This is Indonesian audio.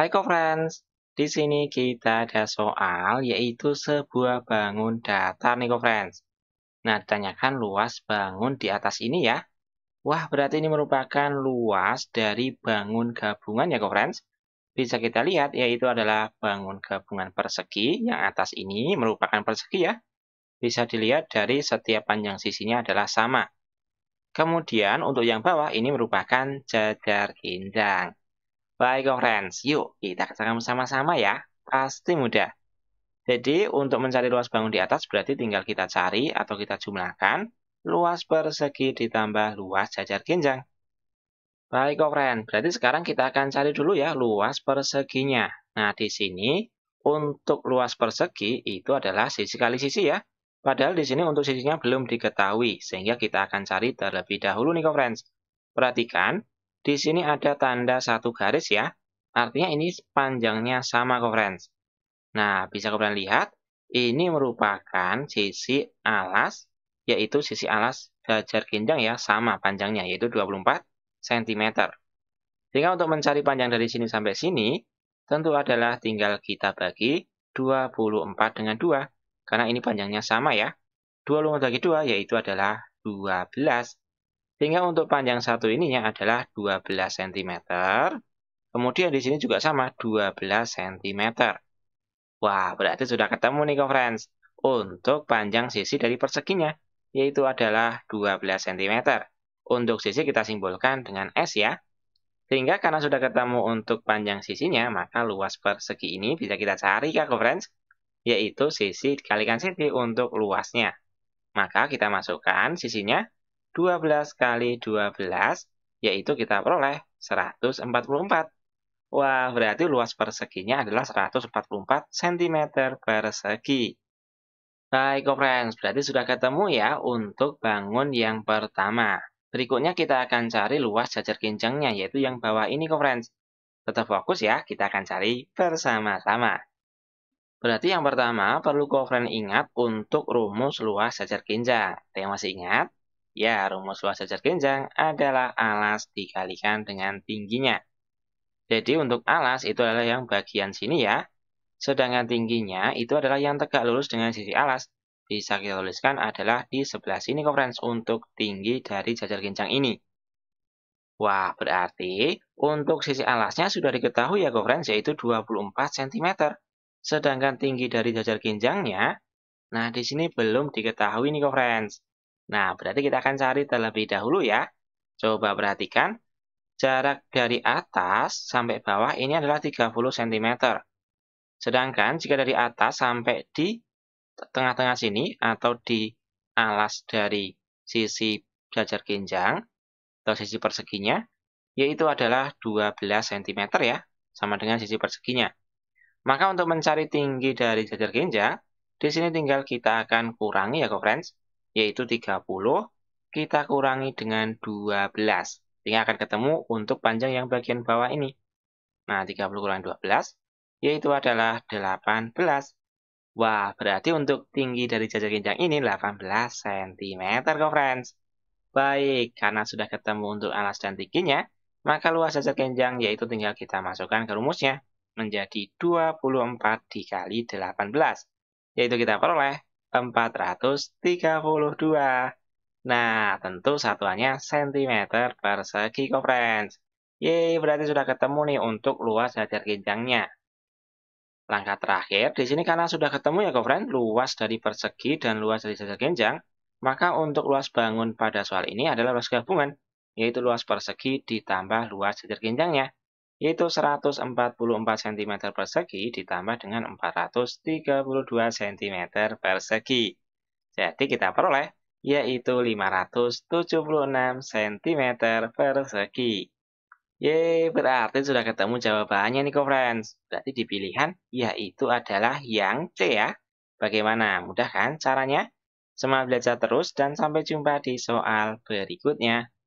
Hai friends, di sini kita ada soal yaitu sebuah bangun datar nih friends. Nah, tanyakan luas bangun di atas ini ya. Wah, berarti ini merupakan luas dari bangun gabungan ya friends. Bisa kita lihat yaitu adalah bangun gabungan persegi yang atas ini merupakan persegi ya. Bisa dilihat dari setiap panjang sisinya adalah sama. Kemudian untuk yang bawah ini merupakan jajar hindang. Baik, Friends. Yuk, kita kerjakan bersama-sama ya. Pasti mudah. Jadi, untuk mencari luas bangun di atas berarti tinggal kita cari atau kita jumlahkan luas persegi ditambah luas jajar genjang. Baik, Friends. Berarti sekarang kita akan cari dulu ya luas perseginya. Nah, di sini untuk luas persegi itu adalah sisi kali sisi ya. Padahal di sini untuk sisinya belum diketahui, sehingga kita akan cari terlebih dahulu nih, Friends. Perhatikan, di sini ada tanda satu garis ya. Artinya ini panjangnya sama ke friends. Nah, bisa kalian lihat, ini merupakan sisi alas, yaitu sisi alas belajar kinjang ya, sama panjangnya, yaitu 24 cm. Sehingga untuk mencari panjang dari sini sampai sini, tentu adalah tinggal kita bagi 24 dengan 2. Karena ini panjangnya sama ya. 24 bagi 2 yaitu adalah 12 cm. Sehingga untuk panjang satu ini ininya adalah 12 cm. Kemudian di sini juga sama 12 cm. Wah, berarti sudah ketemu nih conference untuk panjang sisi dari perseginya, yaitu adalah 12 cm. Untuk sisi kita simbolkan dengan S ya. Sehingga karena sudah ketemu untuk panjang sisinya, maka luas persegi ini bisa kita cari Kak Friends, yaitu sisi dikalikan sisi untuk luasnya. Maka kita masukkan sisinya 12 kali 12, yaitu kita peroleh 144. Wah, berarti luas perseginya adalah 144 cm persegi. Baik, friends, berarti sudah ketemu ya untuk bangun yang pertama. Berikutnya kita akan cari luas jajar kincangnya, yaitu yang bawah ini, friends. Tetap fokus ya, kita akan cari bersama-sama. Berarti yang pertama, perlu kofren ingat untuk rumus luas jajar kincang. Ada yang masih ingat? Ya, rumus luas jajar genjang adalah alas dikalikan dengan tingginya. Jadi untuk alas itu adalah yang bagian sini ya. Sedangkan tingginya itu adalah yang tegak lurus dengan sisi alas. Bisa kita tuliskan adalah di sebelah sini friends untuk tinggi dari jajar genjang ini. Wah, berarti untuk sisi alasnya sudah diketahui ya friends yaitu 24 cm. Sedangkan tinggi dari jajar genjangnya, nah di sini belum diketahui nih friends. Nah, berarti kita akan cari terlebih dahulu ya. Coba perhatikan. Jarak dari atas sampai bawah ini adalah 30 cm. Sedangkan jika dari atas sampai di tengah-tengah sini atau di alas dari sisi jajar genjang atau sisi perseginya, yaitu adalah 12 cm ya, sama dengan sisi perseginya. Maka untuk mencari tinggi dari jajar genjang, di sini tinggal kita akan kurangi ya, friends yaitu 30, kita kurangi dengan 12. Sehingga akan ketemu untuk panjang yang bagian bawah ini. Nah, 30 kurang 12, yaitu adalah 18. Wah, berarti untuk tinggi dari jajar ginjang ini 18 cm, kok friends. Baik, karena sudah ketemu untuk alas dan tingginya, maka luas jajar ginjang yaitu tinggal kita masukkan ke rumusnya menjadi 24 dikali 18, yaitu kita peroleh 432. Nah, tentu satuannya cm persegi konferens. Yeay, berarti sudah ketemu nih untuk luas jajar ginjangnya. Langkah terakhir, di sini karena sudah ketemu ya konferens, luas dari persegi dan luas dari jajar ginjang, maka untuk luas bangun pada soal ini adalah luas gabungan, yaitu luas persegi ditambah luas jajar ginjangnya yaitu 144 cm persegi ditambah dengan 432 cm persegi. Jadi kita peroleh yaitu 576 cm persegi. Yeay, berarti sudah ketemu jawabannya nih, friends. Berarti di pilihan yaitu adalah yang C ya. Bagaimana? Mudah kan caranya? Semangat belajar terus dan sampai jumpa di soal berikutnya.